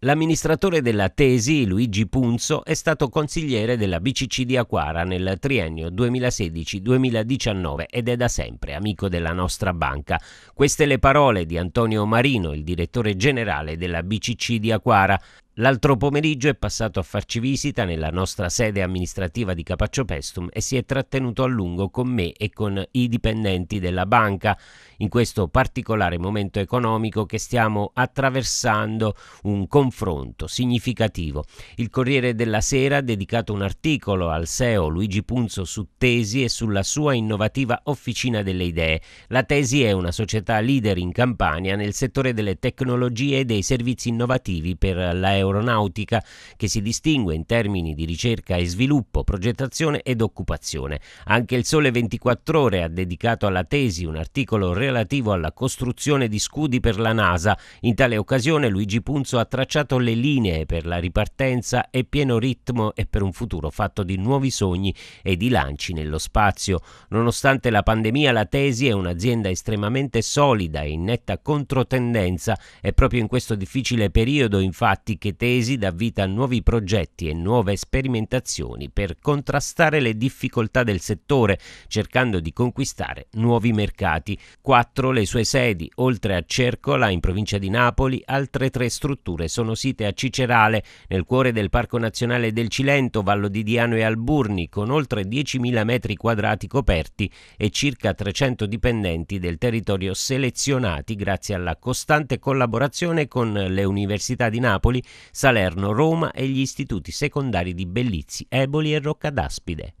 L'amministratore della tesi, Luigi Punzo, è stato consigliere della BCC di Aquara nel triennio 2016-2019 ed è da sempre amico della nostra banca. Queste le parole di Antonio Marino, il direttore generale della BCC di Aquara, L'altro pomeriggio è passato a farci visita nella nostra sede amministrativa di Capaccio Pestum e si è trattenuto a lungo con me e con i dipendenti della banca in questo particolare momento economico che stiamo attraversando un confronto significativo. Il Corriere della Sera ha dedicato un articolo al SEO Luigi Punzo su Tesi e sulla sua innovativa Officina delle Idee. La Tesi è una società leader in Campania nel settore delle tecnologie e dei servizi innovativi per l'aeronautica aeronautica che si distingue in termini di ricerca e sviluppo, progettazione ed occupazione. Anche il Sole 24 Ore ha dedicato alla tesi un articolo relativo alla costruzione di scudi per la NASA. In tale occasione Luigi Punzo ha tracciato le linee per la ripartenza e pieno ritmo e per un futuro fatto di nuovi sogni e di lanci nello spazio. Nonostante la pandemia, la tesi è un'azienda estremamente solida e in netta controtendenza. È proprio in questo difficile periodo, infatti, che tesi dà vita a nuovi progetti e nuove sperimentazioni per contrastare le difficoltà del settore, cercando di conquistare nuovi mercati. Quattro le sue sedi, oltre a Cercola in provincia di Napoli, altre tre strutture sono site a Cicerale, nel cuore del Parco Nazionale del Cilento, Vallo di Diano e Alburni, con oltre 10.000 metri quadrati coperti e circa 300 dipendenti del territorio selezionati grazie alla costante collaborazione con le università di Napoli Salerno, Roma e gli istituti secondari di Bellizzi, Eboli e Roccadaspide.